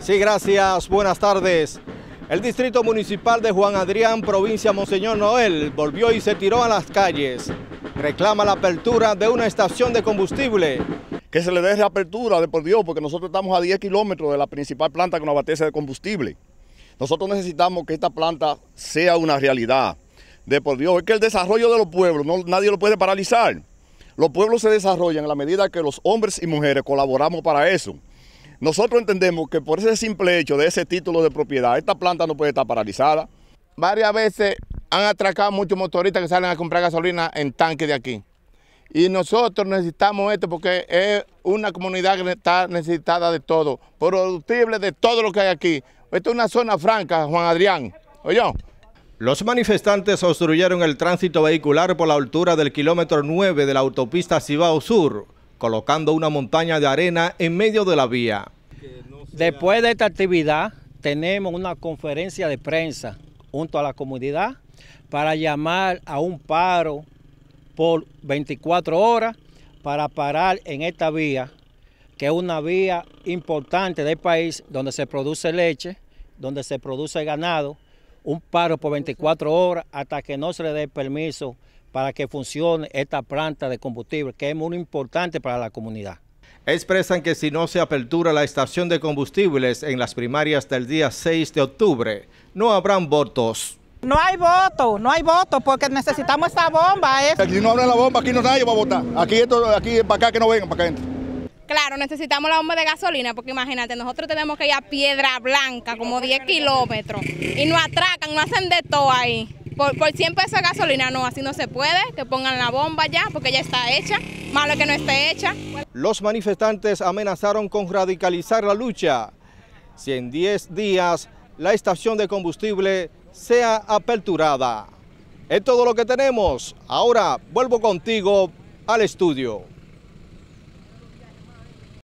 Sí, gracias. Buenas tardes. El Distrito Municipal de Juan Adrián, provincia Monseñor Noel, volvió y se tiró a las calles. Reclama la apertura de una estación de combustible. Que se le dé reapertura, de por Dios, porque nosotros estamos a 10 kilómetros de la principal planta con nos abastece de combustible. Nosotros necesitamos que esta planta sea una realidad. De por Dios, es que el desarrollo de los pueblos, no, nadie lo puede paralizar. Los pueblos se desarrollan en la medida que los hombres y mujeres colaboramos para eso. Nosotros entendemos que por ese simple hecho de ese título de propiedad, esta planta no puede estar paralizada. Varias veces han atracado muchos motoristas que salen a comprar gasolina en tanque de aquí. Y nosotros necesitamos esto porque es una comunidad que está necesitada de todo, productible de todo lo que hay aquí. Esto es una zona franca, Juan Adrián. Oye. Los manifestantes obstruyeron el tránsito vehicular por la altura del kilómetro 9 de la autopista Cibao Sur, colocando una montaña de arena en medio de la vía. Después de esta actividad, tenemos una conferencia de prensa junto a la comunidad para llamar a un paro por 24 horas para parar en esta vía, que es una vía importante del país donde se produce leche, donde se produce ganado, un paro por 24 horas hasta que no se le dé permiso para que funcione esta planta de combustible, que es muy importante para la comunidad. Expresan que si no se apertura la estación de combustibles en las primarias del día 6 de octubre, no habrán votos. No hay voto, no hay voto, porque necesitamos esta bomba. ¿eh? Si Aquí no abren la bomba, aquí no nadie va a votar. Aquí esto, aquí para acá que no vengan, para acá entren. Claro, necesitamos la bomba de gasolina, porque imagínate, nosotros tenemos que ir a Piedra Blanca, como 10 kilómetros, y nos atracan, nos hacen de todo ahí por, por 100 pesos de gasolina, no, así no se puede, que pongan la bomba ya, porque ya está hecha, malo que no esté hecha. Los manifestantes amenazaron con radicalizar la lucha. Si en 10 días la estación de combustible sea aperturada. Es todo lo que tenemos. Ahora vuelvo contigo al estudio.